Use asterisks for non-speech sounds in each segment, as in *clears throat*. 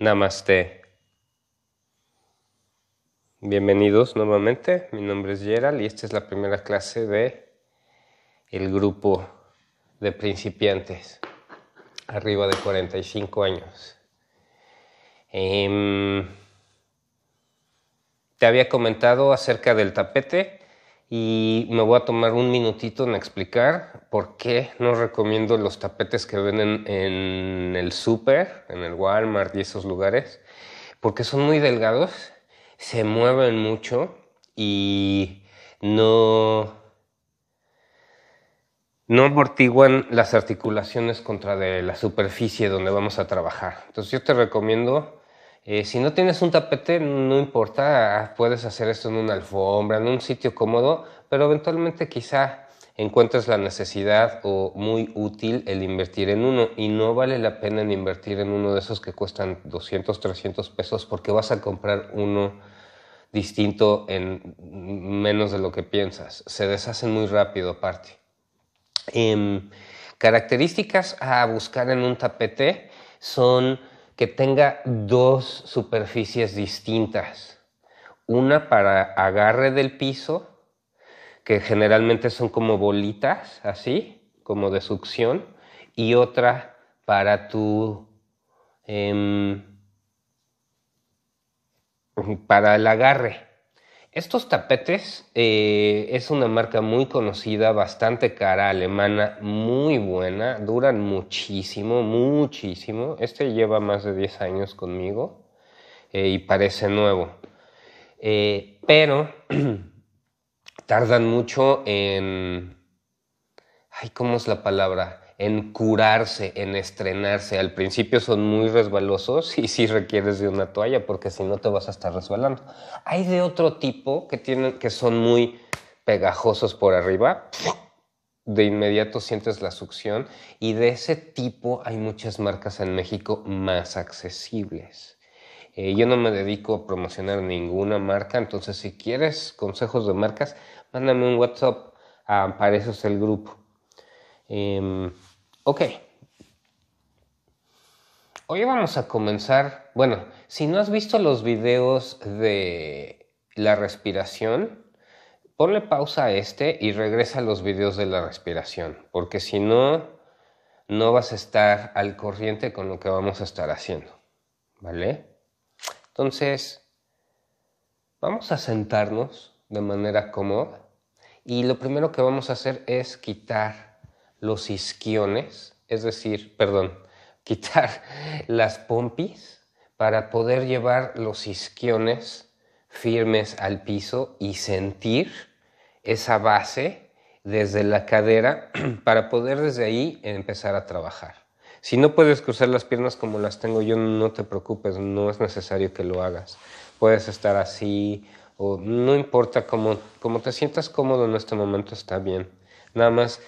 Namaste. Bienvenidos nuevamente, mi nombre es Gerald y esta es la primera clase de el grupo de principiantes arriba de 45 años. Em, te había comentado acerca del tapete y me voy a tomar un minutito en explicar por qué no recomiendo los tapetes que venden en el super, en el Walmart y esos lugares, porque son muy delgados, se mueven mucho y no no amortiguan las articulaciones contra de la superficie donde vamos a trabajar. Entonces yo te recomiendo eh, si no tienes un tapete, no importa, puedes hacer esto en una alfombra, en un sitio cómodo, pero eventualmente quizá encuentres la necesidad o muy útil el invertir en uno y no vale la pena invertir en uno de esos que cuestan 200, 300 pesos porque vas a comprar uno distinto en menos de lo que piensas. Se deshacen muy rápido aparte. Em, características a buscar en un tapete son que tenga dos superficies distintas. Una para agarre del piso, que generalmente son como bolitas, así, como de succión, y otra para tu... Em, para el agarre. Estos tapetes eh, es una marca muy conocida, bastante cara, alemana, muy buena, duran muchísimo, muchísimo. Este lleva más de 10 años conmigo eh, y parece nuevo. Eh, pero *clears throat* tardan mucho en... Ay, ¿cómo es la palabra? en curarse, en estrenarse. Al principio son muy resbalosos *laughs* y sí requieres de una toalla porque si no te vas a estar resbalando. Hay de otro tipo que, tienen, que son muy pegajosos por arriba. De inmediato sientes la succión y de ese tipo hay muchas marcas en México más accesibles. Eh, yo no me dedico a promocionar ninguna marca, entonces si quieres consejos de marcas, mándame un WhatsApp. para eso es el grupo. Em, Ok. Hoy vamos a comenzar, bueno, si no has visto los videos de la respiración, ponle pausa a este y regresa a los videos de la respiración, porque si no, no vas a estar al corriente con lo que vamos a estar haciendo, ¿vale? Entonces, vamos a sentarnos de manera cómoda y lo primero que vamos a hacer es quitar los isquiones, es decir, perdón, *laughs* quitar las pompis para poder llevar los isquiones firmes al piso y sentir esa base desde la cadera *clears throat* para poder desde ahí empezar a trabajar. Si no puedes cruzar las piernas como las tengo yo, no te preocupes, no es necesario que lo hagas. Puedes estar así o no importa cómo, cómo te sientas cómodo en este momento está bien. Nada más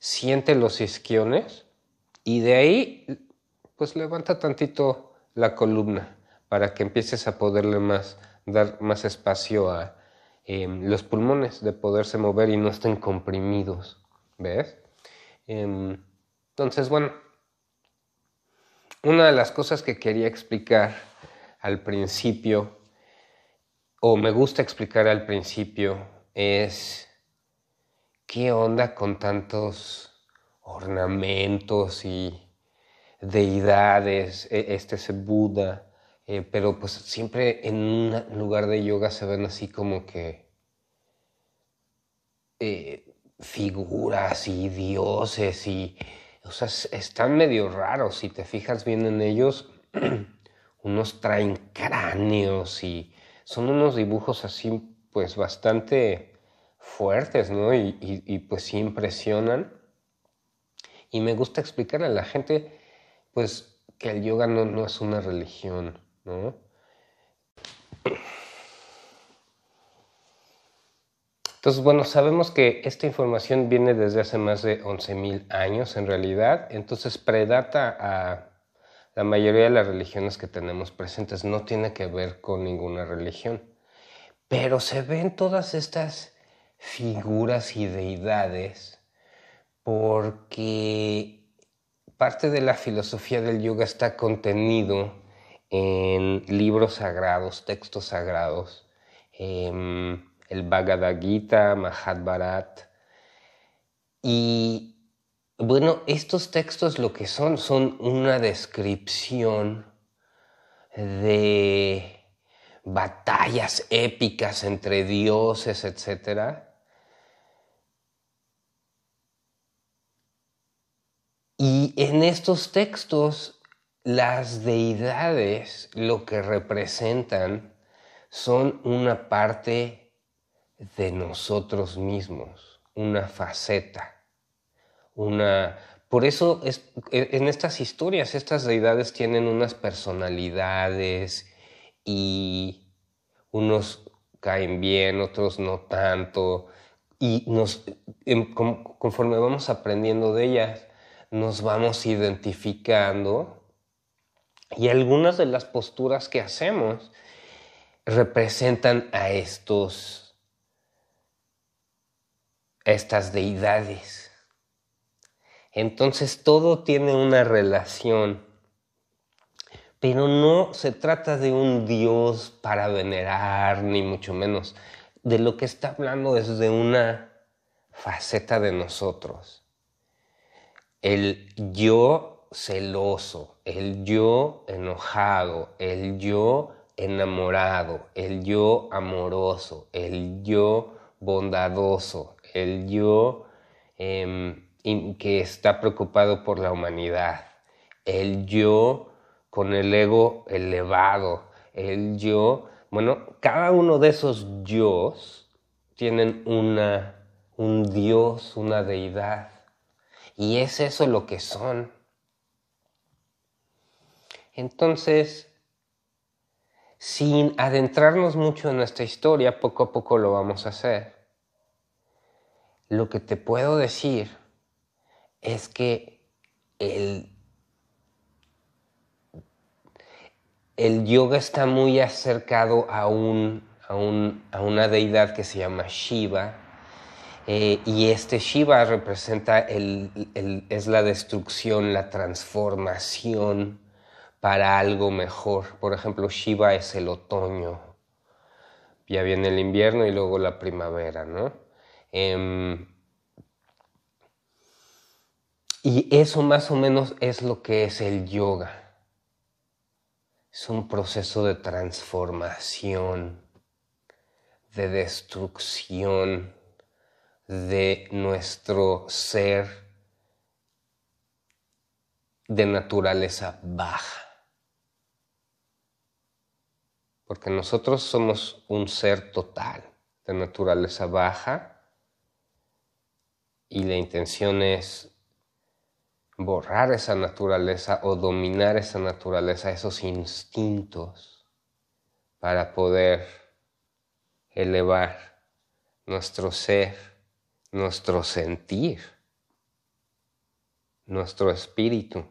siente los isquiones y de ahí pues levanta tantito la columna para que empieces a poderle más, dar más espacio a em, los pulmones de poderse mover y no estén comprimidos, ¿ves? Em, entonces, bueno, una de las cosas que quería explicar al principio, o me gusta explicar al principio, es ¿Qué onda con tantos ornamentos y deidades? E, este es Buda. Eh, pero pues siempre en un lugar de yoga se ven así como que eh, figuras y dioses y, o sea, están medio raros. Si te fijas bien en ellos, *clears throat* unos traen cráneos y son unos dibujos así, pues bastante fuertes, ¿no? Y, pues sí impresionan. Y me gusta explicar a la gente, pues, que el yoga no, no es una religión, ¿no? Entonces, bueno, sabemos que esta información viene desde hace más de 11.000 años en realidad, entonces predata a la mayoría de las religiones que tenemos presentes, no tiene que ver con ninguna religión, pero se ven todas estas figuras y deidades, porque parte de la filosofía del yoga está contenido en libros sagrados, textos sagrados, em, el Bhagavad Gita, Mahabharat, y bueno, estos textos lo que son son una descripción de batallas épicas entre dioses, etcétera, Y en estos textos, las deidades lo que representan son una parte de nosotros mismos, una faceta, una... Por eso es, e, en estas historias estas deidades tienen unas personalidades y unos caen bien, otros no tanto, y nos, em, conforme vamos aprendiendo de ellas, nos vamos identificando y algunas de las posturas que hacemos representan a estos estas deidades. Entonces todo tiene una relación, pero no se trata de un dios para venerar, ni mucho menos. De lo que está hablando es de una faceta de nosotros el yo celoso, el yo enojado, el yo enamorado, el yo amoroso, el yo bondadoso, el yo em, que está preocupado por la humanidad, el yo con el ego elevado, el yo, bueno, cada uno de esos yos tienen una, un dios, una deidad y es eso lo que son. Entonces, sin adentrarnos mucho en nuestra historia, poco a poco lo vamos a hacer. Lo que te puedo decir es que el, el yoga está muy acercado a, un, a, a una deidad que se llama Shiva, eh, y este Shiva representa, el, es la destrucción, la transformación para algo mejor. Por ejemplo, Shiva es el otoño. Ya viene el invierno y luego la primavera, ¿no? Em, y eso más o menos es lo que es el yoga. Es un proceso de transformación, de destrucción de nuestro ser de naturaleza baja. Porque nosotros somos un ser total de naturaleza baja y la intención es borrar esa naturaleza o dominar esa naturaleza, esos instintos, para poder elevar nuestro ser nuestro sentir, nuestro espíritu.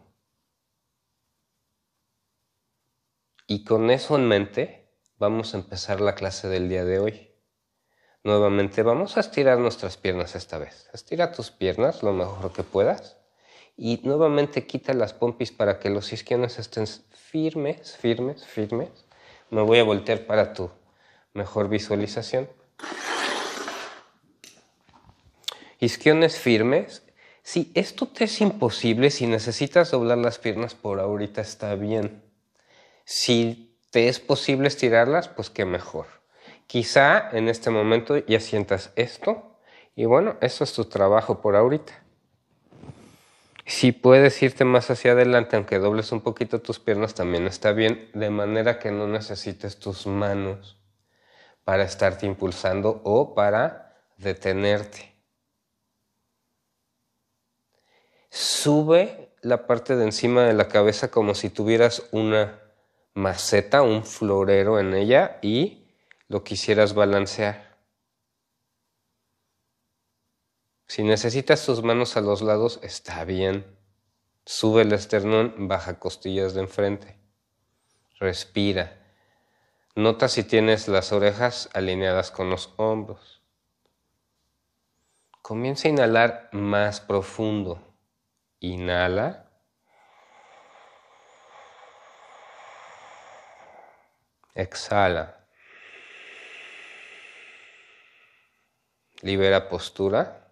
Y con eso en mente vamos a empezar la clase del día de hoy. Nuevamente vamos a estirar nuestras piernas esta vez. Estira tus piernas lo mejor que puedas y nuevamente quita las pompis para que los isquiones estén firmes, firmes, firmes. Me voy a voltear para tu mejor visualización. isquiones firmes. Si esto te es imposible, si necesitas doblar las piernas por ahorita está bien. Si te es posible estirarlas, pues qué mejor. Quizá en este momento ya sientas esto y bueno, eso es tu trabajo por ahorita. Si puedes irte más hacia adelante, aunque dobles un poquito tus piernas, también está bien, de manera que no necesites tus manos para estarte impulsando o para detenerte. sube la parte de encima de la cabeza como si tuvieras una maceta, un florero en ella y lo quisieras balancear. Si necesitas tus manos a los lados, está bien. Sube el esternón, baja costillas de enfrente. Respira. Nota si tienes las orejas alineadas con los hombros. Comienza a inhalar más profundo. Inhala. Exhala. Libera postura.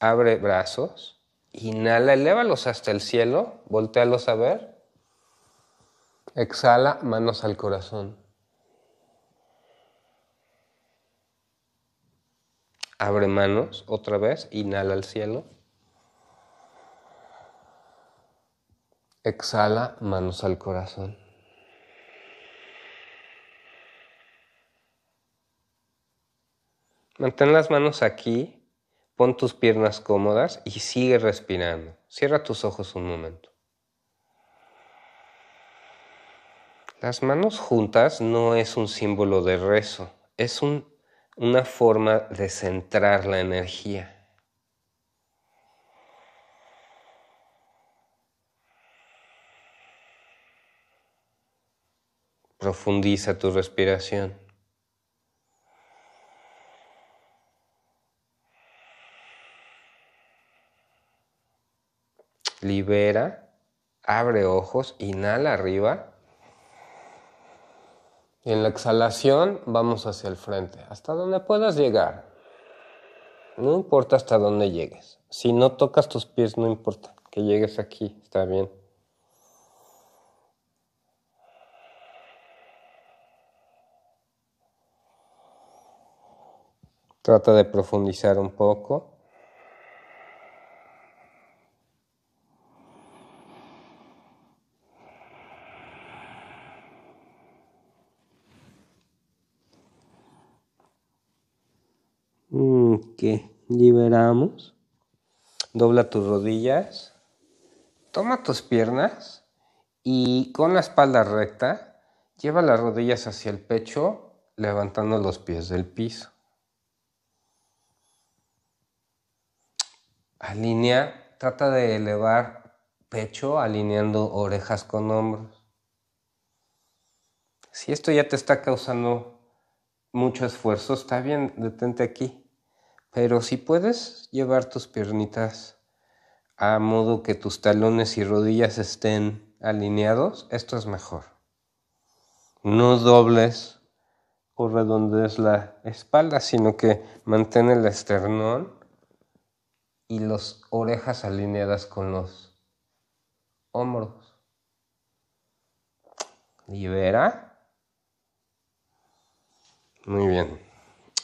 Abre brazos. Inhala, elévalos hasta el cielo. Voltealos a ver. Exhala, manos al corazón. Abre manos otra vez. Inhala al cielo. Exhala manos al corazón. Mantén las manos aquí, pon tus piernas cómodas y sigue respirando. Cierra tus ojos un momento. Las manos juntas no es un símbolo de rezo, es una forma de centrar la energía. Profundiza tu respiración. Libera, abre ojos, inhala arriba. Y en la exhalación vamos hacia el frente, hasta donde puedas llegar. No importa hasta dónde llegues. Si no tocas tus pies, no importa. Que llegues aquí, está bien. Trata de profundizar un poco. Ok, liberamos. Dobla tus rodillas. Toma tus piernas y con la espalda recta, lleva las rodillas hacia el pecho, levantando los pies del piso. Alinea, trata de elevar pecho alineando orejas con hombros. Si esto ya te está causando mucho esfuerzo, está bien, detente aquí. Pero si puedes llevar tus piernitas a modo que tus talones y rodillas estén alineados, esto es mejor. No dobles o redondees la espalda, sino que mantén el esternón y las orejas alineadas con los hombros. Libera. Muy bien.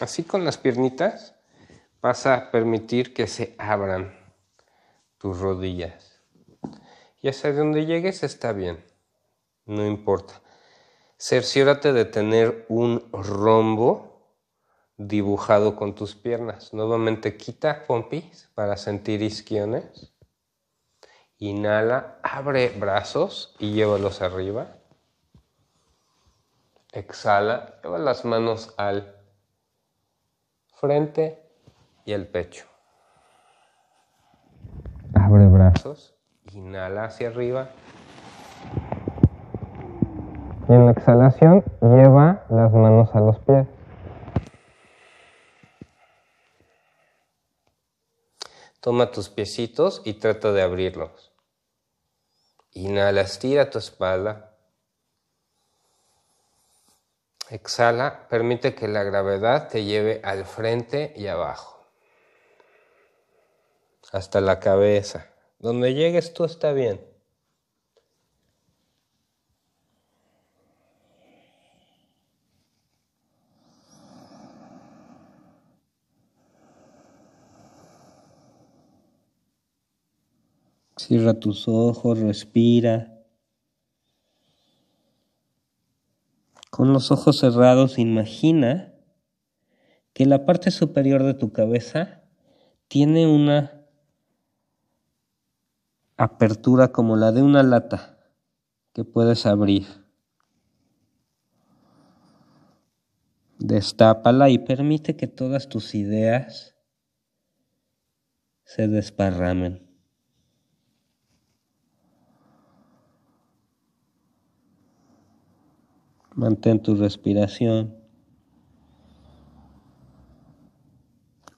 Así con las piernitas vas a permitir que se abran tus rodillas. Y hacia donde llegues está bien. No importa. Cerciórate de tener un rombo dibujado con tus piernas. Nuevamente quita pompis para sentir isquiones. Inhala, abre brazos y llévalos arriba. Exhala, lleva las manos al frente y el pecho. Abre brazos, inhala hacia arriba. Y en la exhalación lleva las manos a los pies. Toma tus piecitos y trata de abrirlos. Inhala, estira tu espalda. Exhala, permite que la gravedad te lleve al frente y abajo. Hasta la cabeza. Donde llegues tú está bien. Cierra tus ojos, respira. Con los ojos cerrados imagina que la parte superior de tu cabeza tiene una apertura como la de una lata que puedes abrir. Destápala y permite que todas tus ideas se desparramen. Mantén tu respiración.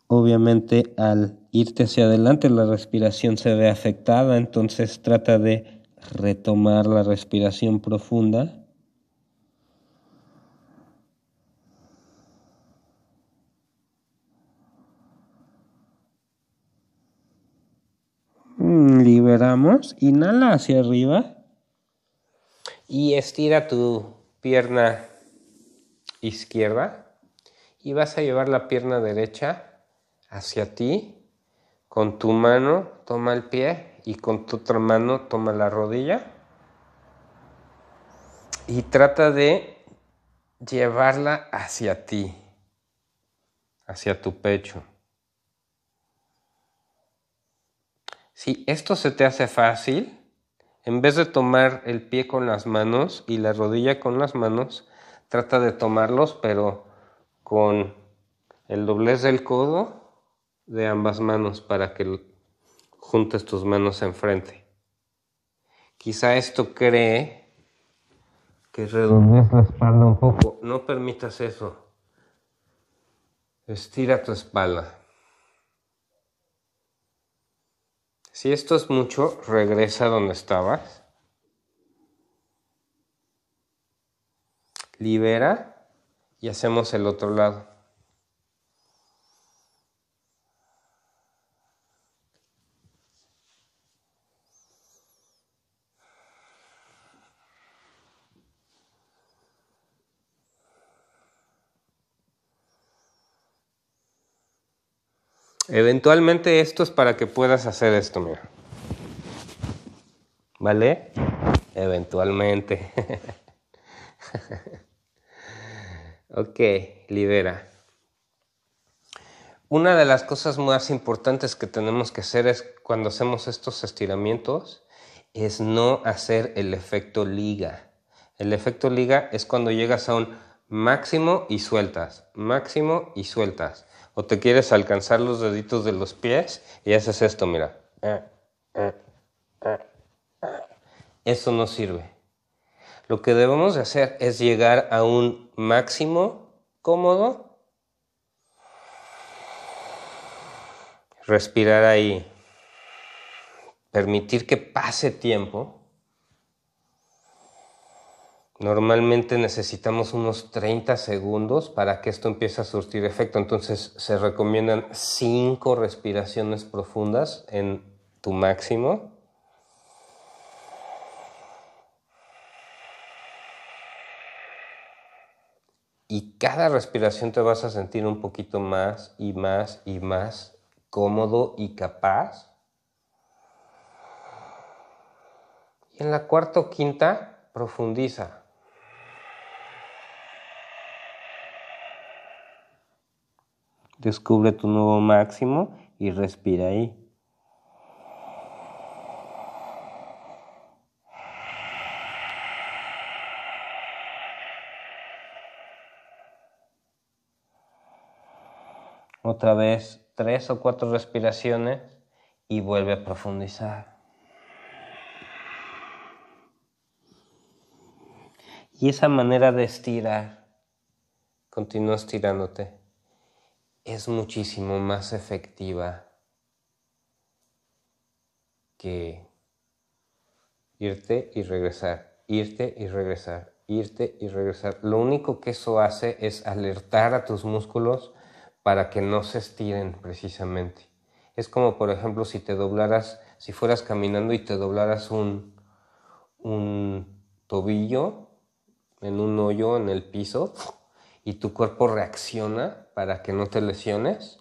Obviamente al irte hacia adelante la respiración se ve afectada, entonces trata de retomar la respiración profunda. Mm, liberamos, inhala hacia arriba y estira tu pierna izquierda y vas a llevar la pierna derecha hacia ti. Con tu mano toma el pie y con tu otra mano toma la rodilla. Y trata de llevarla hacia ti, hacia tu pecho. Si esto se te hace fácil, en vez de tomar el pie con las manos y la rodilla con las manos, trata de tomarlos pero con el doblez del codo de ambas manos para que juntes tus manos enfrente. Quizá esto cree que redondees la espalda un poco. No permitas eso. Estira tu espalda. Si esto es mucho, regresa donde estabas. Libera y hacemos el otro lado. Eventualmente esto es para que puedas hacer esto, mira. ¿Vale? Eventualmente. *laughs* ok, libera. Una de las cosas más importantes que tenemos que hacer es cuando hacemos estos estiramientos es no hacer el efecto liga. El efecto liga es cuando llegas a un máximo y sueltas, máximo y sueltas o te quieres alcanzar los deditos de los pies y haces esto, mira. Eso no sirve. Lo que debemos de hacer es llegar a un máximo cómodo. Respirar ahí. Permitir que pase tiempo. Normalmente necesitamos unos 30 segundos para que esto empiece a surtir efecto. Entonces se recomiendan 5 respiraciones profundas en tu máximo. Y cada respiración te vas a sentir un poquito más y más y más cómodo y capaz. Y en la cuarta o quinta profundiza. Descubre tu nuevo máximo y respira ahí. Otra vez tres o cuatro respiraciones y vuelve a profundizar. Y esa manera de estirar, continúa estirándote es muchísimo más efectiva que irte y regresar, irte y regresar, irte y regresar. Lo único que eso hace es alertar a tus músculos para que no se estiren precisamente. Es como, por ejemplo, si te doblaras, si fueras caminando y te doblaras un, un tobillo en un hoyo en el piso, y tu cuerpo reacciona para que no te lesiones,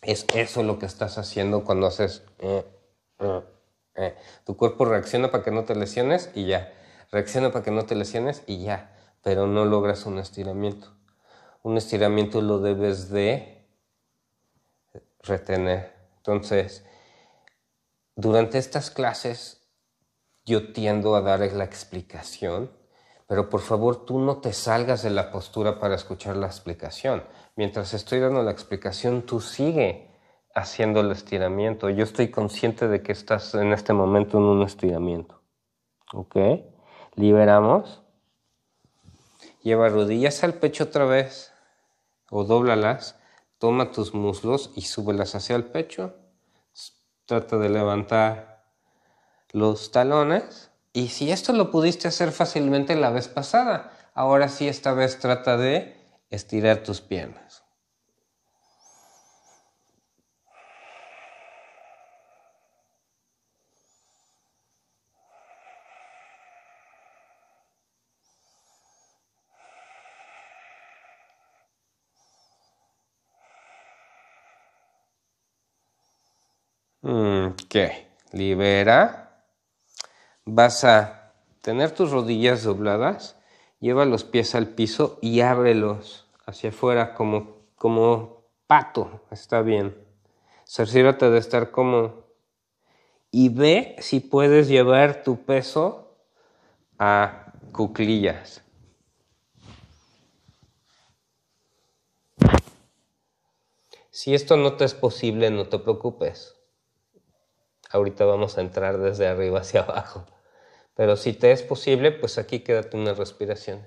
es eso lo que estás haciendo cuando haces... Eh, eh, eh. Tu cuerpo reacciona para que no te lesiones y ya. Reacciona para que no te lesiones y ya. Pero no logras un estiramiento. Un estiramiento lo debes de retener. Entonces, durante estas clases yo tiendo a dar la explicación pero por favor tú no te salgas de la postura para escuchar la explicación. Mientras estoy dando la explicación, tú sigue haciendo el estiramiento. Yo estoy consciente de que estás en este momento en un estiramiento. ¿Ok? Liberamos. Lleva rodillas al pecho otra vez o dóblalas. Toma tus muslos y súbelas hacia el pecho. Trata de levantar los talones y si esto lo pudiste hacer fácilmente la vez pasada, ahora sí esta vez trata de estirar tus piernas. Mm, ¿Qué? libera vas a tener tus rodillas dobladas, lleva los pies al piso y ábrelos hacia afuera como, pato, está bien. Cerciérate de estar como y ve si puedes llevar tu peso a cuclillas. Si esto no te es posible, no te preocupes. Ahorita vamos a entrar desde arriba hacia abajo. Pero si te es posible, pues aquí quédate unas respiraciones.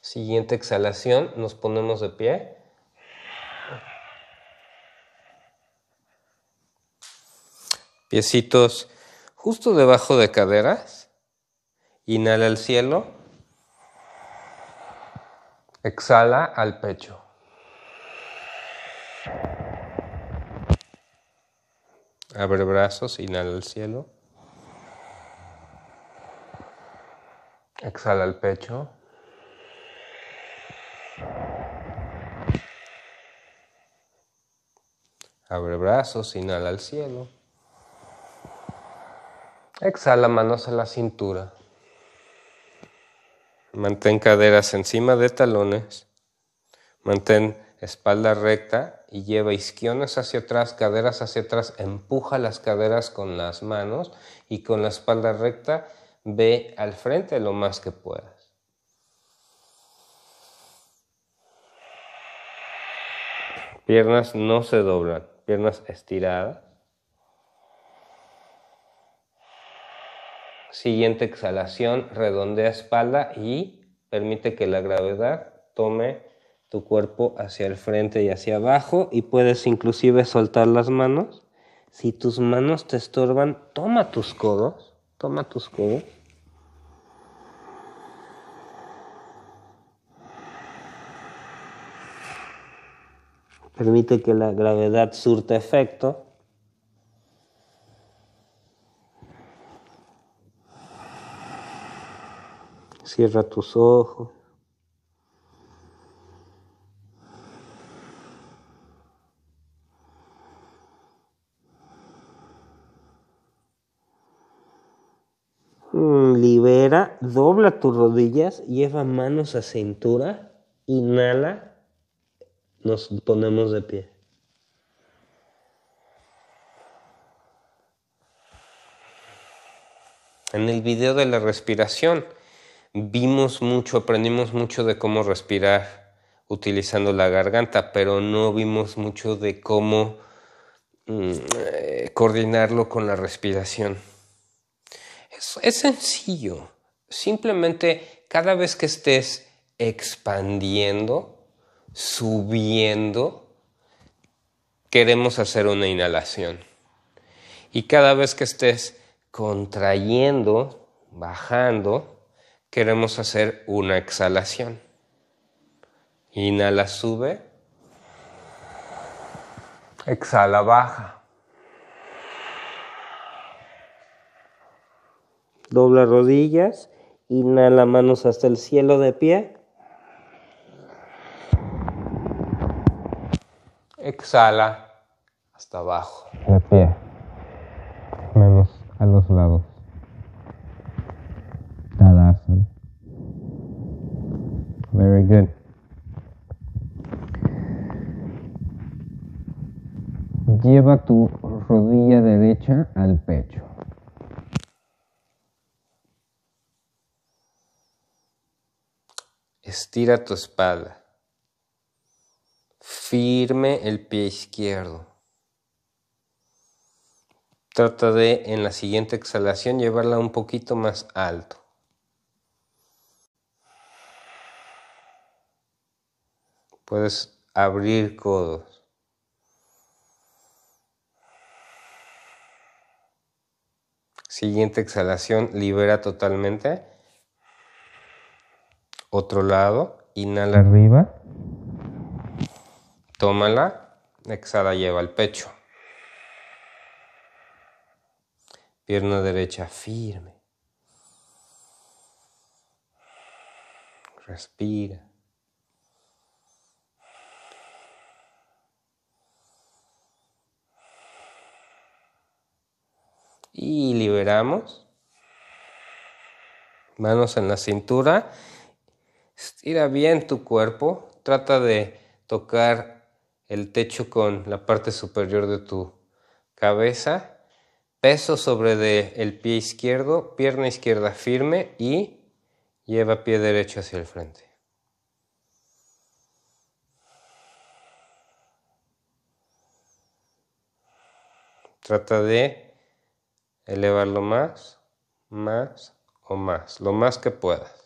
Siguiente exhalación, nos ponemos de pie. Piecitos justo debajo de caderas. Inhala al cielo. Exhala al pecho. Abre brazos, inhala al cielo. Exhala el pecho. Abre brazos, inhala al cielo. Exhala manos a la cintura. Mantén caderas encima de talones. Mantén espalda recta y lleva isquiones hacia atrás, caderas hacia atrás, empuja las caderas con las manos y con la espalda recta ve al frente lo más que puedas. Piernas no se doblan, piernas estiradas. Siguiente exhalación, redondea espalda y permite que la gravedad tome tu cuerpo hacia el frente y hacia abajo y puedes inclusive soltar las manos. Si tus manos te estorban, toma tus codos, toma tus codos. Permite que la gravedad surta efecto. Cierra tus ojos. dobla tus rodillas, lleva manos a cintura, inhala, nos ponemos de pie. En el video de la respiración vimos mucho, aprendimos mucho de cómo respirar utilizando la garganta, pero no vimos mucho de cómo mm, eh, coordinarlo con la respiración. es sencillo. Simplemente cada vez que estés expandiendo, subiendo, queremos hacer una inhalación. Y cada vez que estés contrayendo, bajando, queremos hacer una exhalación. Inhala, sube. Exhala, baja. Dobla rodillas Inhala manos hasta el cielo de pie. Exhala hasta abajo. De pie. Menos a los lados. Tadasana. Very good. Lleva tu rodilla derecha al pecho. Estira tu espalda. Firme el pie izquierdo. Trata de en la siguiente exhalación llevarla un poquito más alto. Puedes abrir codos. Siguiente exhalación, libera totalmente. Otro lado, inhala arriba, tómala, exhala, lleva al pecho. Pierna derecha firme. Respira. Y liberamos. Manos en la cintura Estira bien tu cuerpo, trata de tocar el techo con la parte superior de tu cabeza, peso sobre el pie izquierdo, pierna izquierda firme y lleva pie derecho hacia el frente. Trata de elevarlo más, más o más, lo más que puedas.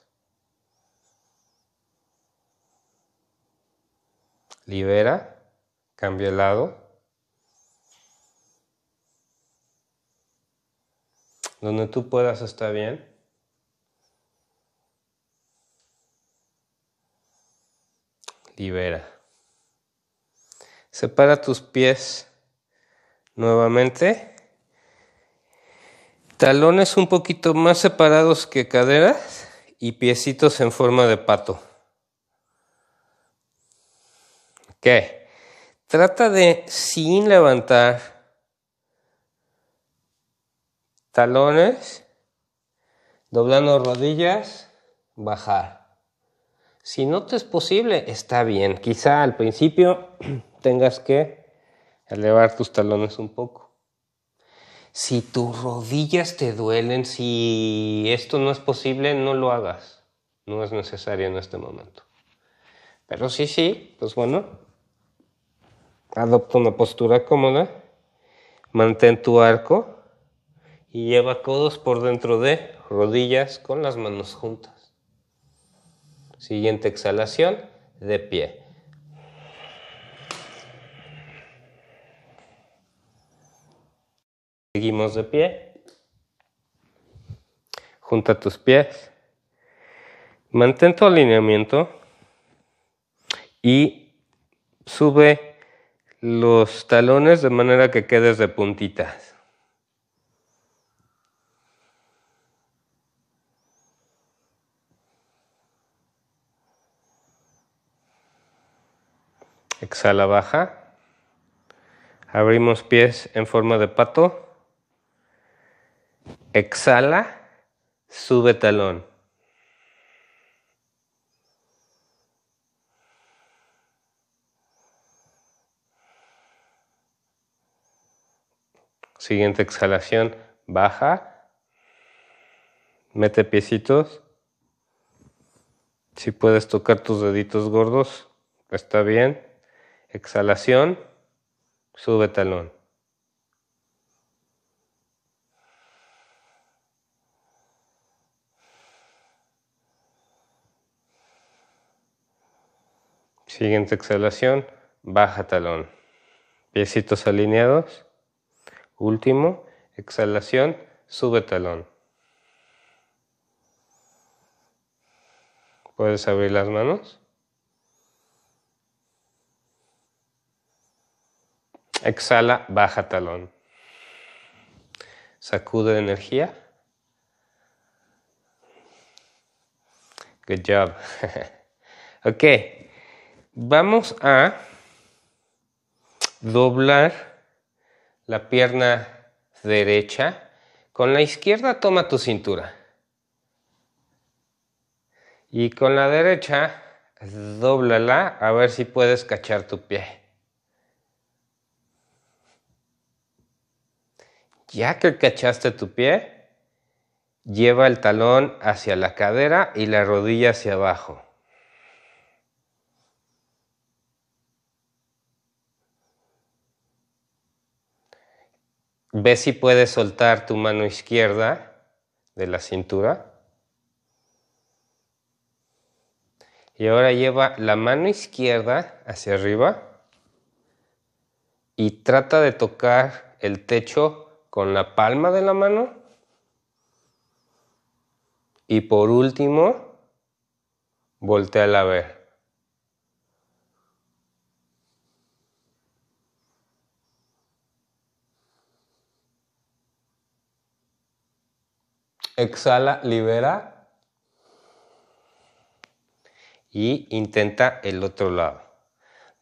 libera, cambia el lado. Donde tú puedas está bien. Libera. Separa tus pies nuevamente. Talones un poquito más separados que caderas y piecitos en forma de pato. Trata de, sin levantar talones, doblando rodillas, bajar. Si no te es posible, está bien. Quizá al principio *clears throat* tengas que elevar tus talones un poco. Si tus rodillas te duelen, si esto no es posible, no lo hagas. No es necesario en este momento. Pero sí, sí, pues bueno, Adopta una postura cómoda, mantén tu arco y lleva codos por dentro de rodillas con las manos juntas. Siguiente exhalación de pie. Seguimos de pie. Junta tus pies. Mantén tu alineamiento y sube los talones de manera que quedes de puntitas. Exhala, baja. Abrimos pies en forma de pato. Exhala, sube talón. Siguiente exhalación, baja. Mete piecitos. Si puedes tocar tus deditos gordos, está bien. Exhalación, sube talón. Siguiente exhalación, baja talón. Piecitos alineados. Último, exhalación, sube talón. Puedes abrir las manos. Exhala, baja talón. Sacude energía. Good job. *laughs* ok. Vamos a doblar la pierna derecha, con la izquierda toma tu cintura. Y con la derecha, doblala a ver si puedes cachar tu pie. Ya que cachaste tu pie, lleva el talón hacia la cadera y la rodilla hacia abajo. Ve si puedes soltar tu mano izquierda de la cintura. Y ahora lleva la mano izquierda hacia arriba y trata de tocar el techo con la palma de la mano. Y por último, voltea a ver. Exhala, libera. Y intenta el otro lado.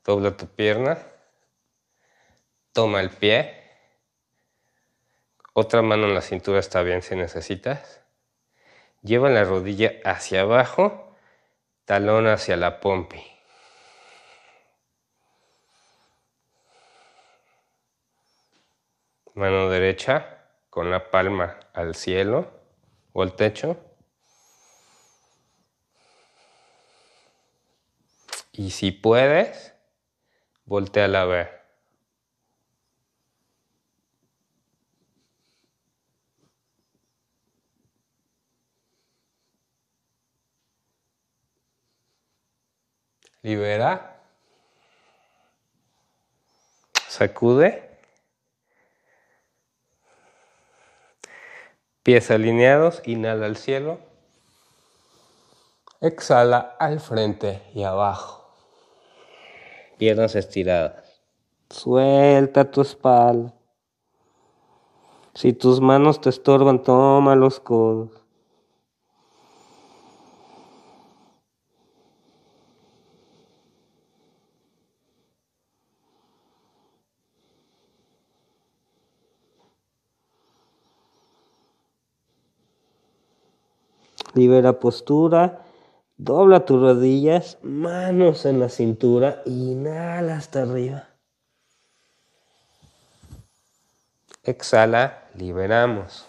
Dobla tu pierna. Toma el pie. Otra mano en la cintura está bien si necesitas. Lleva la rodilla hacia abajo, talón hacia la pompe. Mano derecha con la palma al cielo o techo. Y si puedes, voltea la ver. Libera. Sacude. Pies alineados, inhala al cielo. Exhala al frente y abajo. Piernas estiradas. Suelta tu espalda. Si tus manos te estorban, toma los codos. libera postura, dobla tus rodillas, manos en la cintura, inhala hasta arriba. Exhala, liberamos.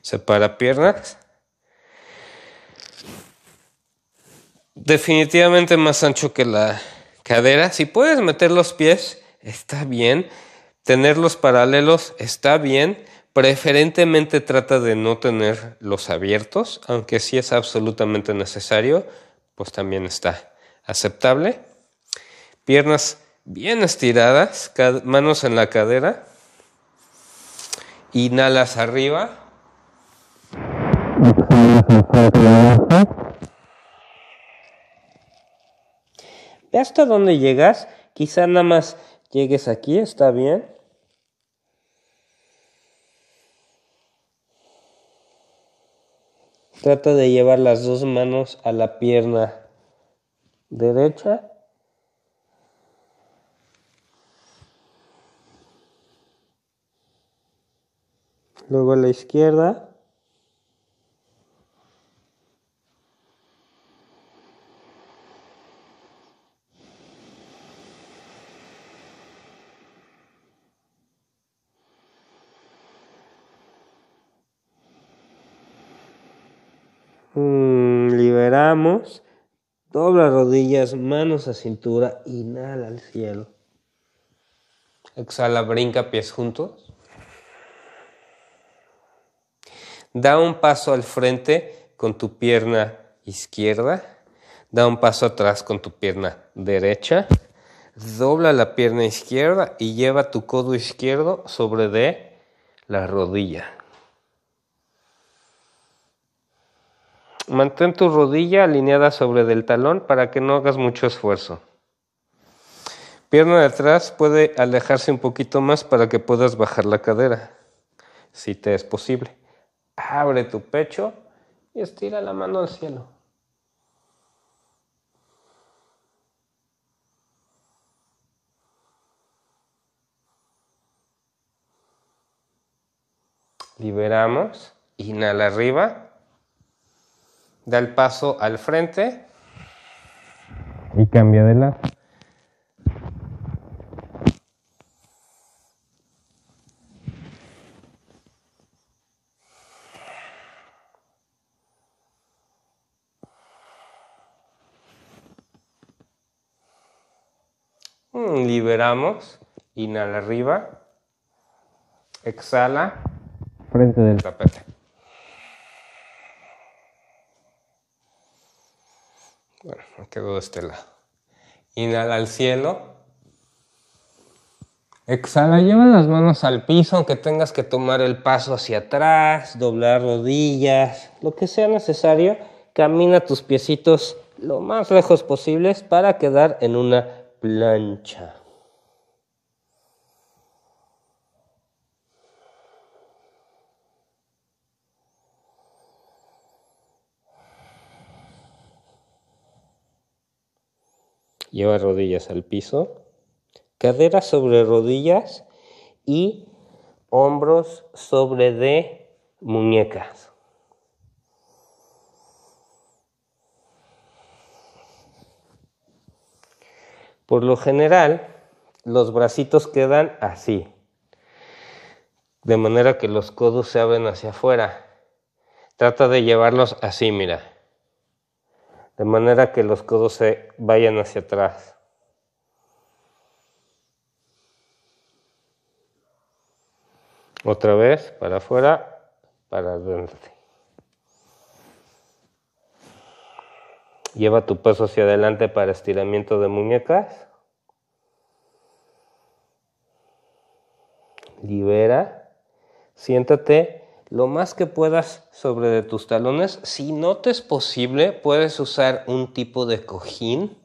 Separa piernas. Definitivamente más ancho que la cadera. Si puedes meter los pies, está bien. Tenerlos paralelos está bien, preferentemente trata de no tenerlos abiertos, aunque si es absolutamente necesario, pues también está aceptable. Piernas bien estiradas, manos en la cadera, inhalas arriba, Ve hasta dónde llegas, quizá nada más llegues aquí, está bien. Trata de llevar las dos manos a la pierna derecha. Luego a la izquierda. dobla rodillas, manos a cintura, inhala al cielo. Exhala, brinca pies juntos. Da un paso al frente con tu pierna izquierda. Da un paso atrás con tu pierna derecha. Dobla la pierna izquierda y lleva tu codo izquierdo sobre de la rodilla. Mantén tu rodilla alineada sobre del talón para que no hagas mucho esfuerzo. Pierna de atrás puede alejarse un poquito más para que puedas bajar la cadera, si te es posible. Abre tu pecho y estira la mano al cielo. Liberamos, inhala arriba da el paso al frente y cambia de lado. Mm, liberamos, inhala arriba, exhala, frente del tapete. Bueno, quedó de este lado. Inhala al cielo. Exhala, lleva las manos al piso, aunque tengas que tomar el paso hacia atrás, doblar rodillas, lo que sea necesario. Camina tus piecitos lo más lejos posibles para quedar en una plancha. Lleva rodillas al piso, cadera sobre rodillas y hombros sobre de muñecas. Por lo general, los bracitos quedan así, de manera que los codos se abren hacia afuera. Trata de llevarlos así, mira de manera que los codos se vayan hacia atrás. Otra vez, para afuera, para adelante. Lleva tu peso hacia adelante para estiramiento de muñecas. Libera. Siéntate lo más que puedas sobre de tus talones. Si no te es posible, puedes usar un tipo de cojín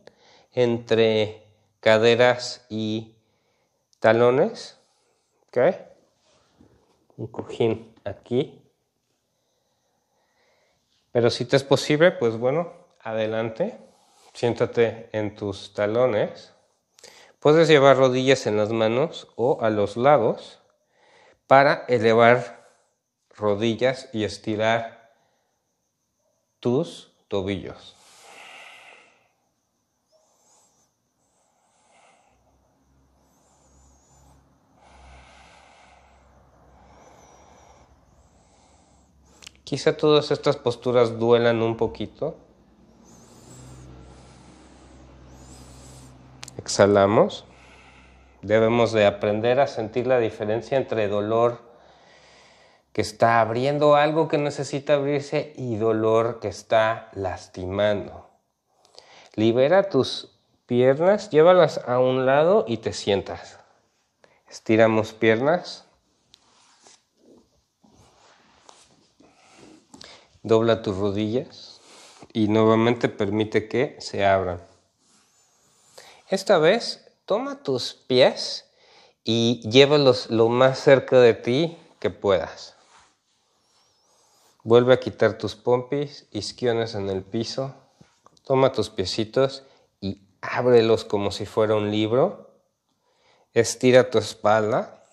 entre caderas y talones. ¿Ok? Un cojín aquí. Pero si te es posible, pues bueno, adelante. Siéntate en tus talones. Puedes llevar rodillas en las manos o a los lados para elevar rodillas y estirar tus tobillos. Quizá todas estas posturas duelan un poquito. Exhalamos. Debemos de aprender a sentir la diferencia entre dolor que está abriendo algo que necesita abrirse y dolor que está lastimando. Libera tus piernas, llévalas a un lado y te sientas. Estiramos piernas. Dobla tus rodillas y nuevamente permite que se abran. Esta vez toma tus pies y llévalos lo más cerca de ti que puedas. Vuelve a quitar tus pompis, isquiones en el piso. Toma tus piecitos y ábrelos como si fuera un libro. Estira tu espalda.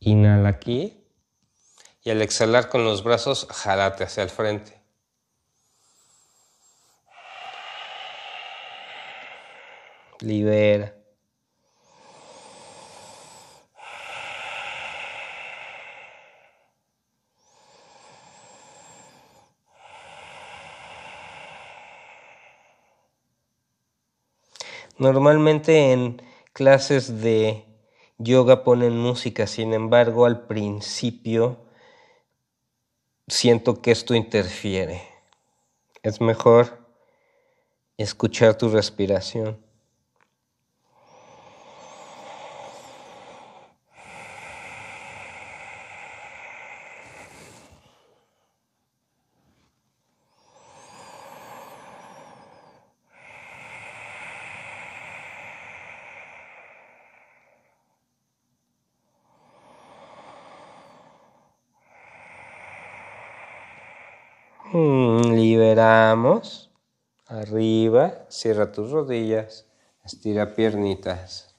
Inhala aquí. Y al exhalar con los brazos, jalate hacia el frente. Libera. Normalmente en clases de yoga ponen música, sin embargo al principio siento que esto interfiere. Es mejor escuchar tu respiración. Arriba. Cierra tus rodillas. Estira piernitas.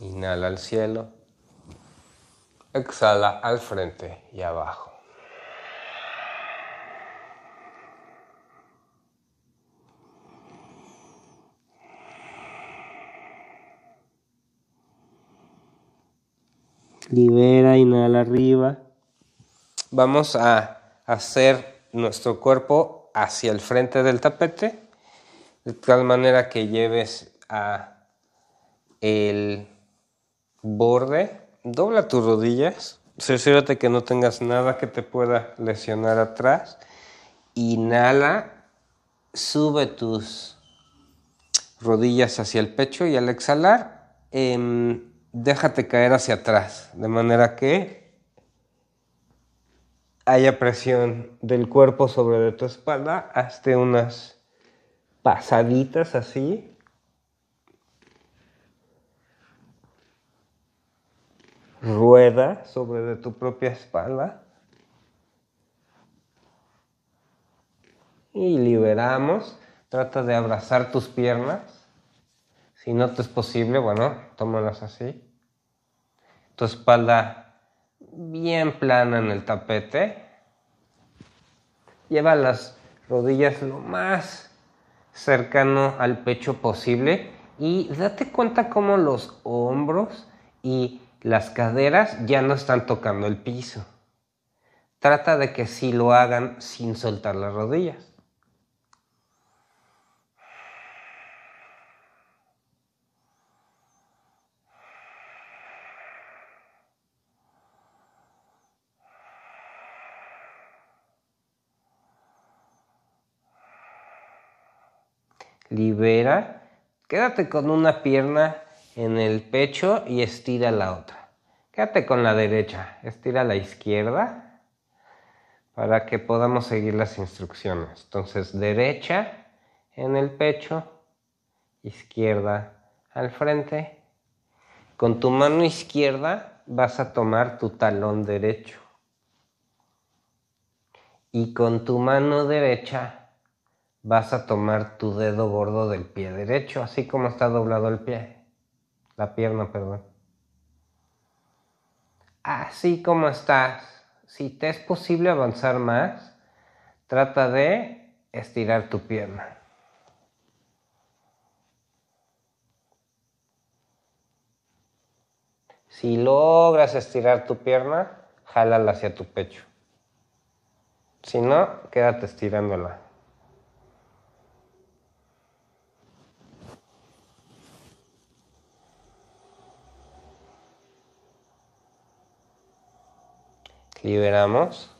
Inhala al cielo. Exhala al frente y abajo. Libera, inhala arriba. Vamos a hacer nuestro cuerpo hacia el frente del tapete, de tal manera que lleves a el borde, dobla tus rodillas, asegúrate que no tengas nada que te pueda lesionar atrás, inhala, sube tus rodillas hacia el pecho y al exhalar, em, déjate caer hacia atrás, de manera que haya presión del cuerpo sobre de tu espalda, hazte unas pasaditas así. Rueda sobre de tu propia espalda. Y liberamos. Trata de abrazar tus piernas. Si no te es posible, bueno, tómalas así. Tu espalda bien plana en el tapete. Lleva las rodillas lo más cercano al pecho posible y date cuenta cómo los hombros y las caderas ya no están tocando el piso. Trata de que sí lo hagan sin soltar las rodillas. libera, quédate con una pierna en el pecho y estira la otra. Quédate con la derecha, estira la izquierda para que podamos seguir las instrucciones. Entonces, derecha en el pecho, izquierda al frente. Con tu mano izquierda vas a tomar tu talón derecho. Y con tu mano derecha vas a tomar tu dedo gordo del pie derecho, así como está doblado el pie, la pierna, perdón. Así como estás, si te es posible avanzar más, trata de estirar tu pierna. Si logras estirar tu pierna, jálala hacia tu pecho. Si no, quédate estirándola. Liberamos.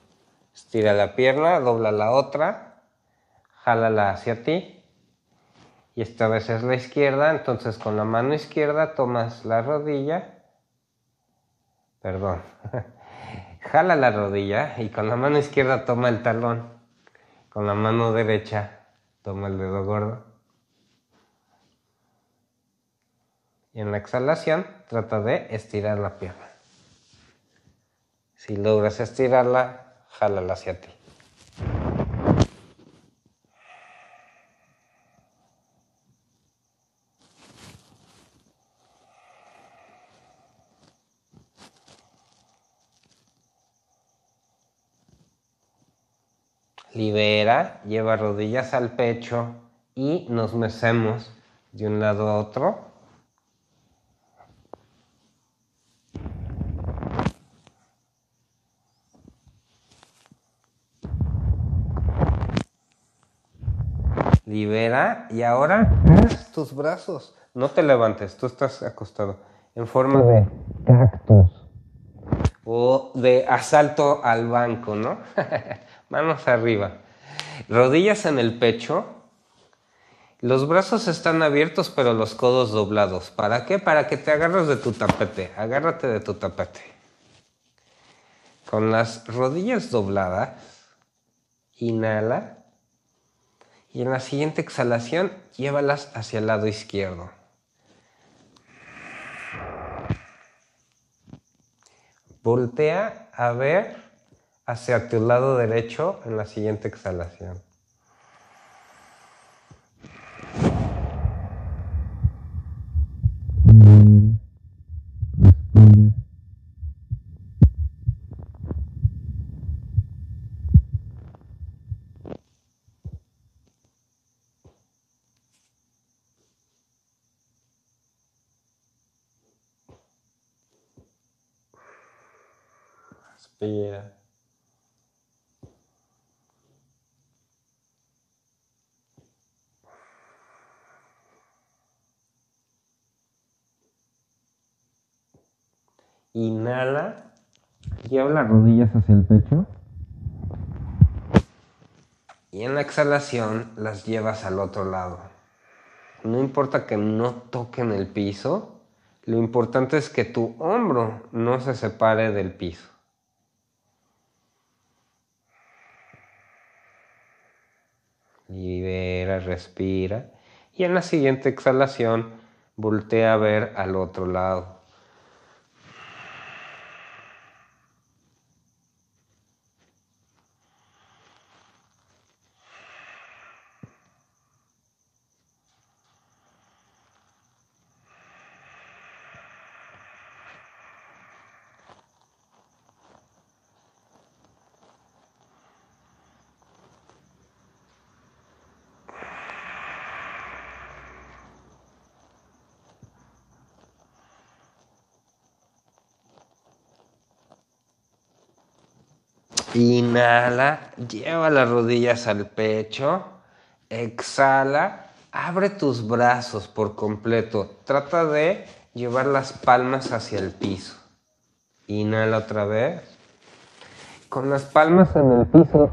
Estira la pierna, dobla la otra, jálala hacia ti. Y esta vez es la izquierda, entonces con la mano izquierda tomas la rodilla. Perdón. *laughs* Jala la rodilla y con la mano izquierda toma el talón. Con la mano derecha toma el dedo gordo. Y en la exhalación trata de estirar la pierna. Si logras estirarla, jálala hacia ti. Libera, lleva rodillas al pecho y nos mecemos de un lado a otro libera y ahora tus brazos. No te levantes, tú estás acostado en forma de cactus o de asalto al banco, ¿no? *laughs* Manos arriba, rodillas en el pecho, los brazos están abiertos pero los codos doblados. ¿Para qué? Para que te agarres de tu tapete, agárrate de tu tapete. Con las rodillas dobladas, inhala y en la siguiente exhalación llévalas hacia el lado izquierdo. Voltea a ver hacia tu lado derecho en la siguiente exhalación. Inhala. Lleva las rodillas hacia el pecho. Y en la exhalación las llevas al otro lado. No importa que no toquen el piso, lo importante es que tu hombro no se separe del piso. Libera, respira y en la siguiente exhalación voltea a ver al otro lado. Inhala, lleva las rodillas al pecho, exhala, abre tus brazos por completo, trata de llevar las palmas hacia el piso. Inhala otra vez. Con las palmas en el piso,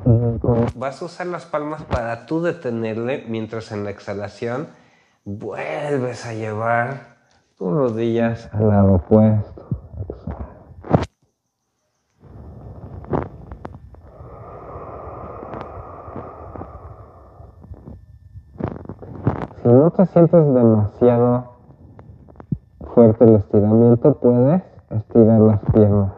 vas a usar las palmas para tú detenerle mientras en la exhalación vuelves a llevar tus rodillas al lado opuesto. no te sientes demasiado fuerte el estiramiento, puedes estirar las piernas.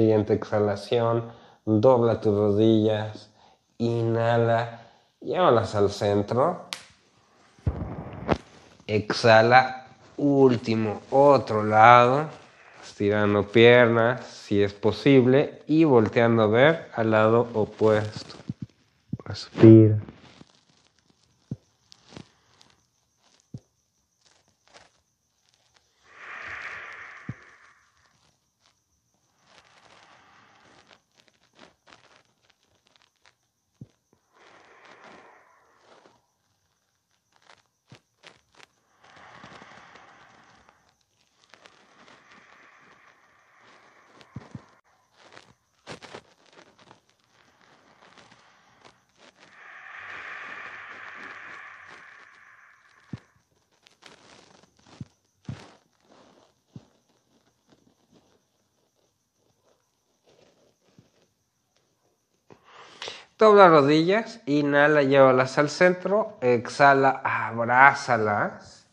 Siguiente exhalación, dobla tus rodillas, inhala, llévalas al centro. Exhala, último, otro lado, estirando piernas si es posible y volteando a ver al lado opuesto. Respira. rodillas, inhala, llévalas al centro, exhala, abrázalas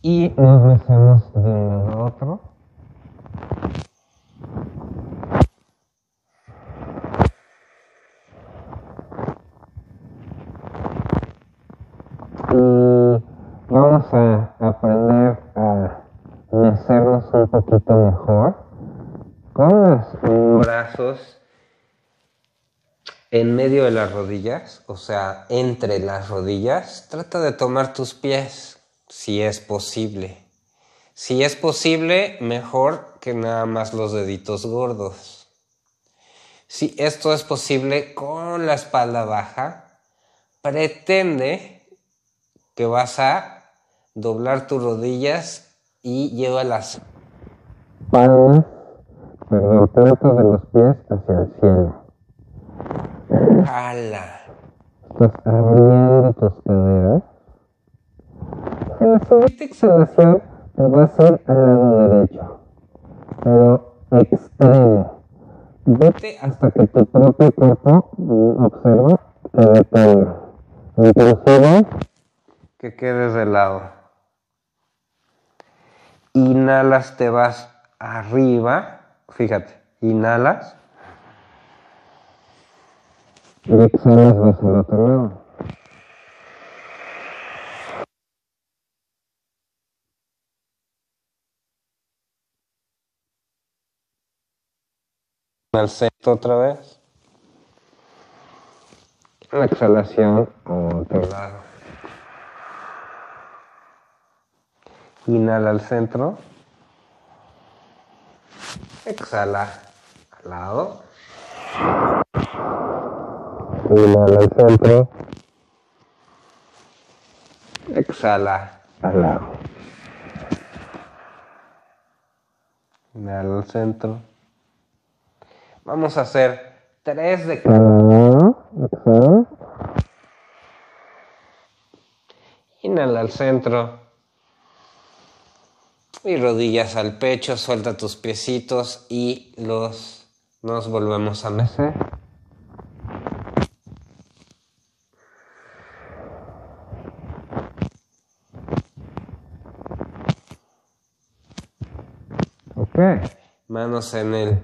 y nos dejamos de las rodillas, o sea, entre las rodillas, trata de tomar tus pies, si es posible. Si es posible, mejor que nada más los deditos gordos. Si esto es posible con la espalda baja, pretende que vas a doblar tus rodillas y lleva las palmas, de los pies hacia el cielo. Jala. Estás abriendo tus caderas. En la siguiente exhalación te vas a hacer al lado derecho. Pero extremo. Vete hasta que tu propio cuerpo observa que detenga. Inclusive que quedes de lado. Inhalas, te vas arriba. Fíjate, inhalas ser otro lado. Al centro otra vez. La exhalación a otro lado. Inhala al centro. Exhala al lado. Inhala al centro. Exhala. Al lado. al centro. Vamos a hacer tres de cada. Ah, Inhala al centro. Y rodillas al pecho, suelta tus piecitos y los nos volvemos a mecer. Manos en él.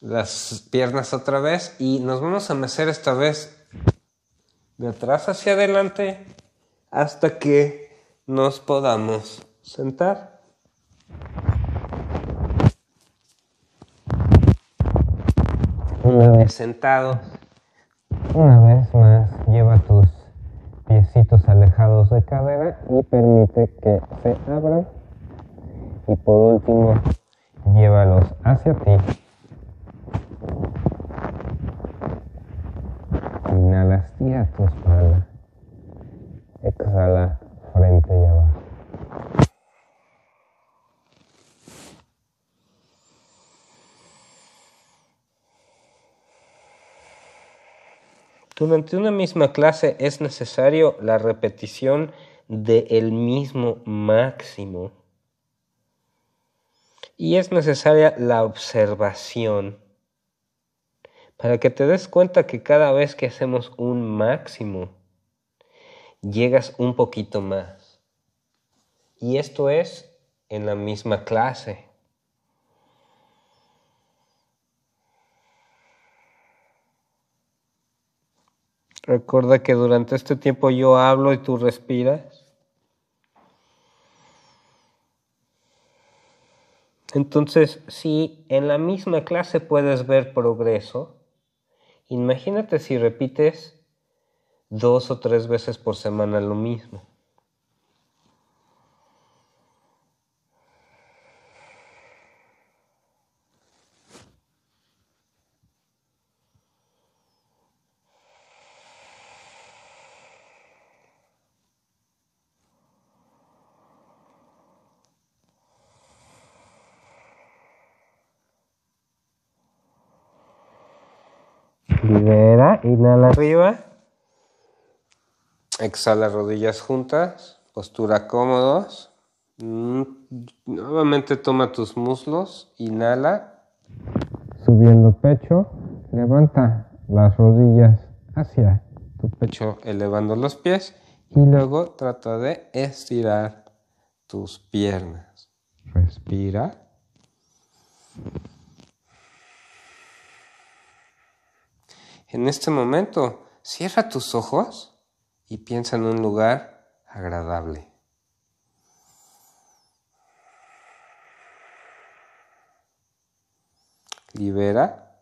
Las piernas otra vez y nos vamos a mecer esta vez de atrás hacia adelante hasta que nos podamos sentar. Una vez sentados, una vez más lleva tus piecitos alejados de cadera y permite que se abran y por último, llévalos hacia ti. Inhala hacia tu espalda. Exhala frente y abajo. Durante una misma clase es necesario la repetición del mismo máximo y es necesaria la observación para que te des cuenta que cada vez que hacemos un máximo, llegas un poquito más. Y esto es en la misma clase. Recuerda que durante este tiempo yo hablo y tú respiras. Entonces, si en la misma clase puedes ver progreso, imagínate si repites dos o tres veces por semana lo mismo. Libera, inhala arriba. Exhala rodillas juntas, postura cómodos. Mm, nuevamente toma tus muslos, inhala. Subiendo pecho, levanta las rodillas hacia tu pecho, elevando los pies y luego trata de estirar tus piernas. Respira. En este momento, cierra tus ojos y piensa en un lugar agradable. Libera.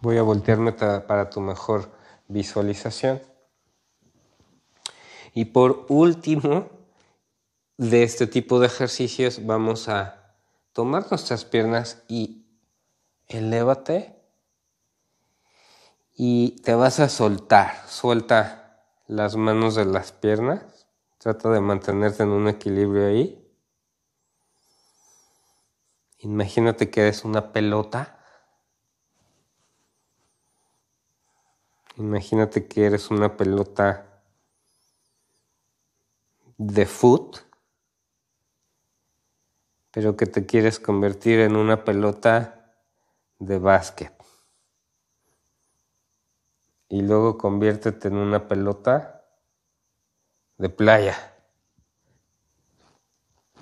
Voy a voltearme para tu mejor visualización. Y por último, de este tipo de ejercicios vamos a tomar nuestras piernas y elévate y te vas a soltar. Suelta las manos de las piernas. Trata de mantenerte en un equilibrio ahí. Imagínate que eres una pelota. Imagínate que eres una pelota de foot, pero que te quieres convertir en una pelota de básquet. Y luego conviértete en una pelota de playa.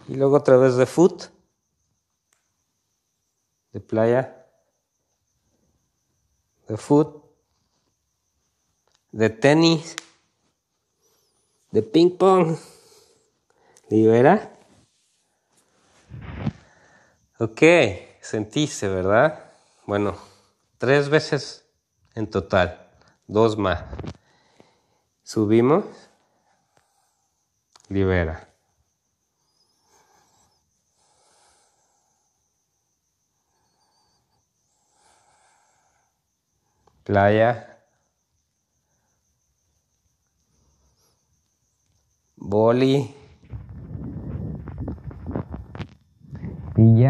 Y luego otra vez de foot, de playa, de foot, de tenis, de ping pong. Libera. Ok, sentiste, ¿verdad? Bueno, tres veces en total, dos más. Subimos, libera. Playa. Boli. Y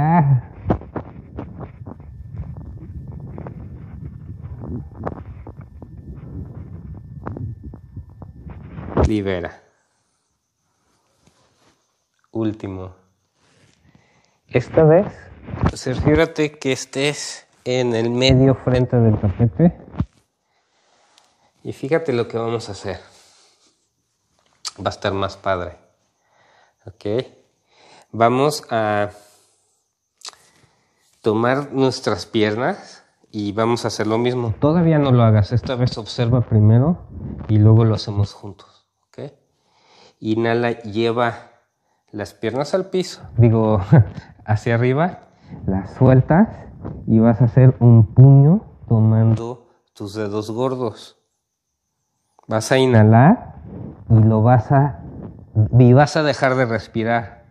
libera. Último. Esta vez, asegúrate que estés en el medio frente del tapete. Y fíjate lo que vamos a hacer. Va a estar más padre. Ok. Vamos a tomar nuestras piernas y vamos a hacer lo mismo. Todavía no lo hagas. Esta vez observa primero y luego lo hacemos juntos. Inhala, lleva las piernas al piso, digo, *laughs* hacia arriba, las sueltas y vas a hacer un puño tomando tus dedos gordos. Vas a inhalar y lo vas a y vas a dejar de respirar.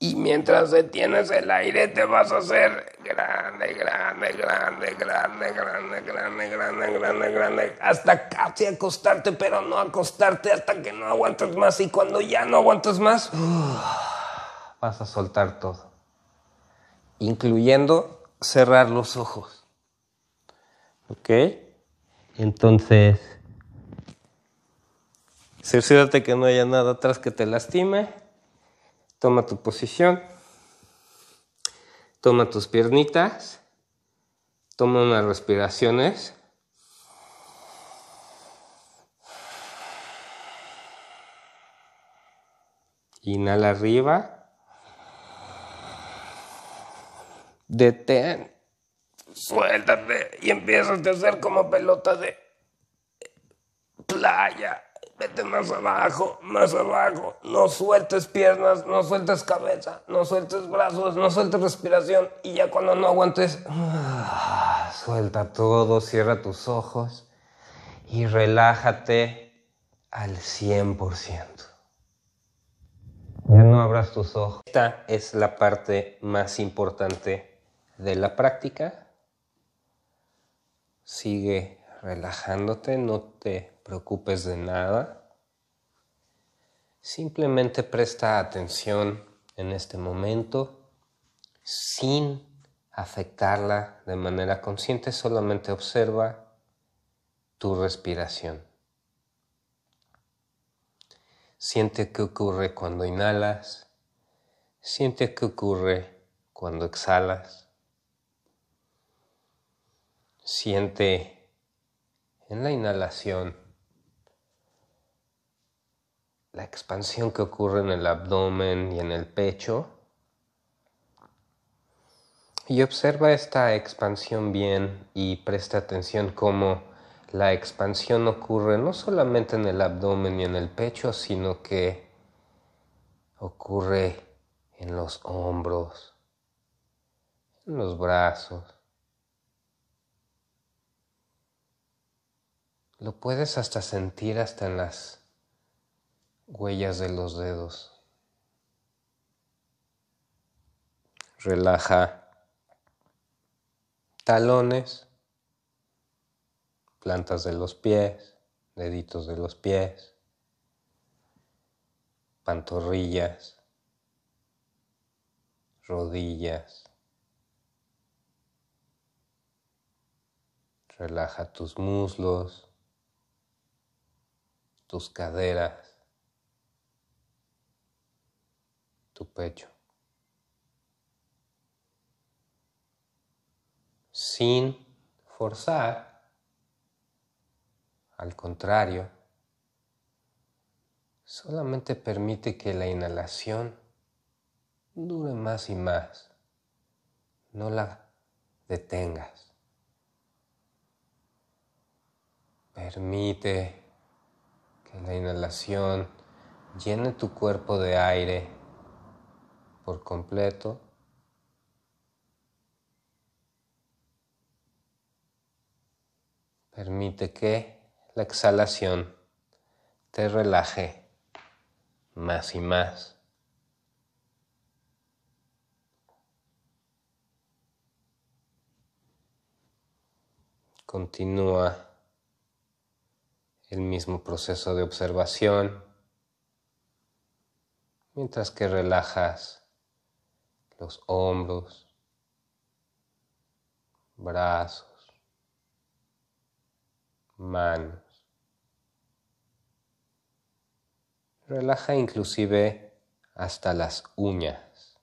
Y mientras detienes el aire te vas a hacer grande, grande, grande, grande, grande, grande, grande, grande, grande, hasta casi acostarte, pero no acostarte hasta que no aguantas más. Y cuando ya no aguantas más, ¡uh! vas a soltar todo, incluyendo cerrar los ojos. ¿Ok? Entonces, cerciórate que no haya nada atrás que te lastime. Toma tu posición. Toma tus piernitas. Toma unas respiraciones. Inhala arriba. Detén. Suéltate y empieza a hacer como pelota de playa vete más abajo, más abajo, no sueltes piernas, no sueltes cabeza, no sueltes brazos, no sueltes respiración y ya cuando no aguantes, ah, suelta todo, cierra tus ojos y relájate al 100%. Ya no abras tus ojos. Esta es la parte más importante de la práctica. Sigue relajándote, no te preocupes de nada. Simplemente presta atención en este momento sin afectarla de manera consciente, solamente observa tu respiración. Siente qué ocurre cuando inhalas, siente qué ocurre cuando exhalas, siente en la inhalación la expansión que ocurre en el abdomen y en el pecho. Y observa esta expansión bien y presta atención cómo la expansión ocurre no solamente en el abdomen y en el pecho, sino que ocurre en los hombros, en los brazos. Lo puedes hasta sentir hasta en las huellas de los dedos. Relaja talones, plantas de los pies, deditos de los pies, pantorrillas, rodillas. Relaja tus muslos, tus caderas. tu pecho. Sin forzar, al contrario, solamente permite que la inhalación dure más y más. No la detengas. Permite que la inhalación llene tu cuerpo de aire por completo. Permite que la exhalación te relaje más y más. Continúa el mismo proceso de observación mientras que relajas los hombros, brazos, manos. Relaja inclusive hasta las uñas.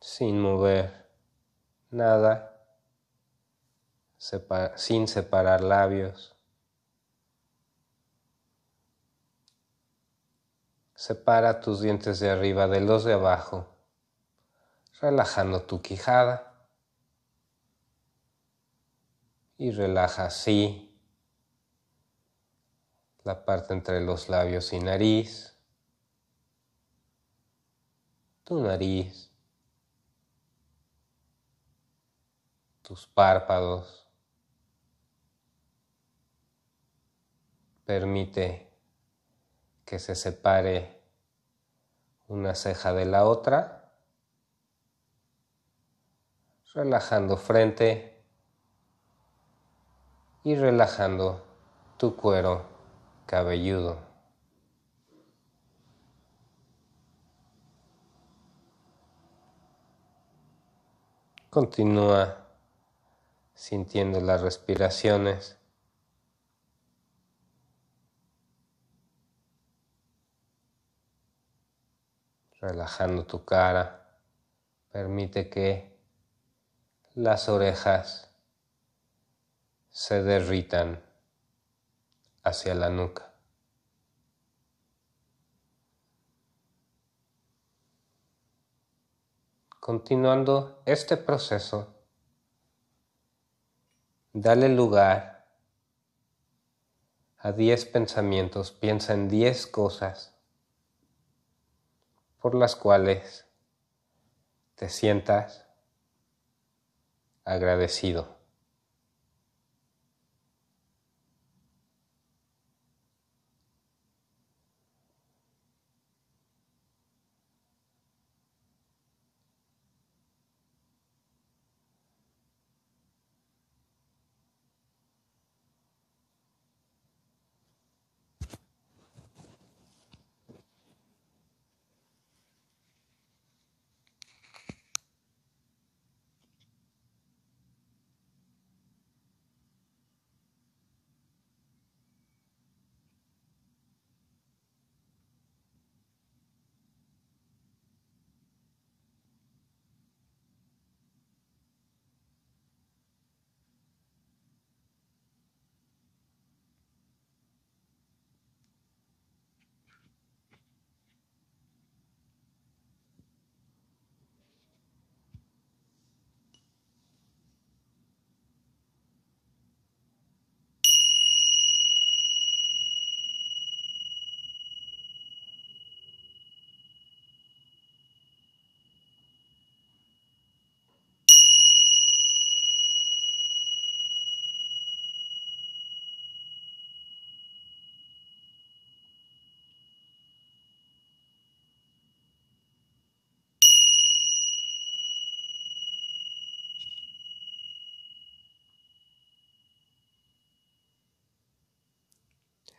Sin mover nada, sin separar labios. Separa tus dientes de arriba de los de abajo, relajando tu quijada. Y relaja así la parte entre los labios y nariz, tu nariz, tus párpados. Permite que se separe una ceja de la otra, relajando frente y relajando tu cuero cabelludo. Continúa sintiendo las respiraciones. relajando tu cara. Permite que las orejas se derritan hacia la nuca. Continuando este proceso, dale lugar a 10 pensamientos, piensa en 10 cosas por las cuales te sientas agradecido.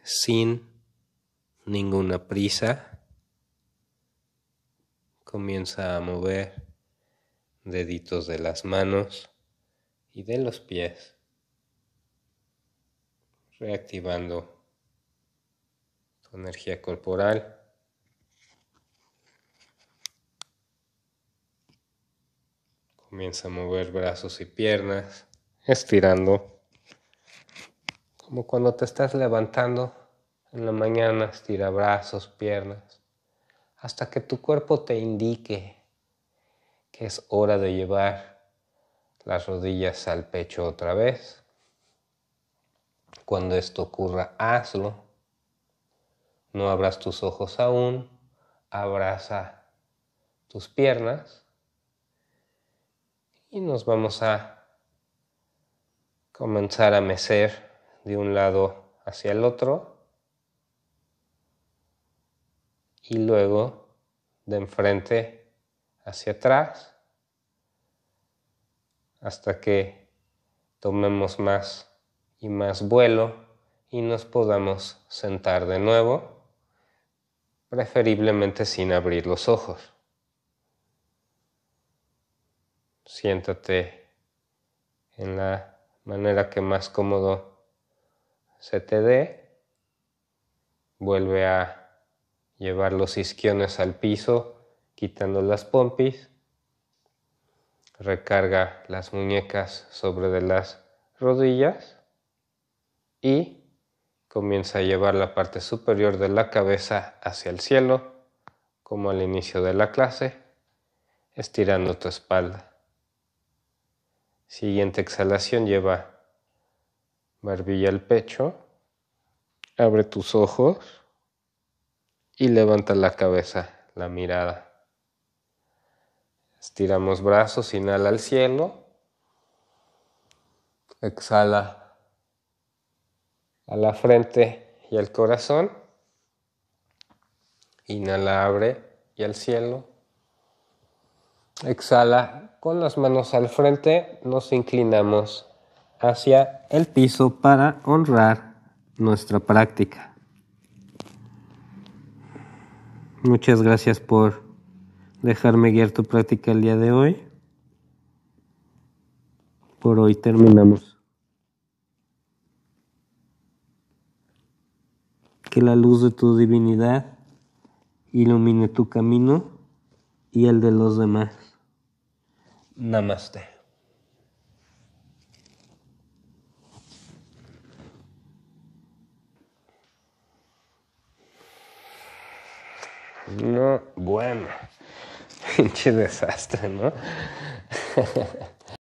sin ninguna prisa. Comienza a mover deditos de las manos y de los pies, reactivando tu energía corporal. Comienza a mover brazos y piernas, estirando como cuando te estás levantando en la mañana, estira brazos, piernas, hasta que tu cuerpo te indique que es hora de llevar las rodillas al pecho otra vez. Cuando esto ocurra, hazlo. No abras tus ojos aún. Abraza tus piernas. Y nos vamos a comenzar a mecer de un lado hacia el otro y luego de enfrente hacia atrás hasta que tomemos más y más vuelo y nos podamos sentar de nuevo, preferiblemente sin abrir los ojos. Siéntate en la manera que más cómodo se te vuelve a llevar los isquiones al piso, quitando las pompis, recarga las muñecas sobre de las rodillas y comienza a llevar la parte superior de la cabeza hacia el cielo, como al inicio de la clase, estirando tu espalda. Siguiente exhalación lleva barbilla el pecho, abre tus ojos y levanta la cabeza, la mirada. Estiramos brazos, inhala al cielo, exhala a la frente y al corazón, inhala, abre y al cielo, exhala con las manos al frente, nos inclinamos hacia el piso para honrar nuestra práctica. Muchas gracias por dejarme guiar tu práctica el día de hoy. Por hoy terminamos. Que la luz de tu divinidad ilumine tu camino y el de los demás. Namaste. No, bueno. *laughs* Pinche desastre, ¿no? *laughs*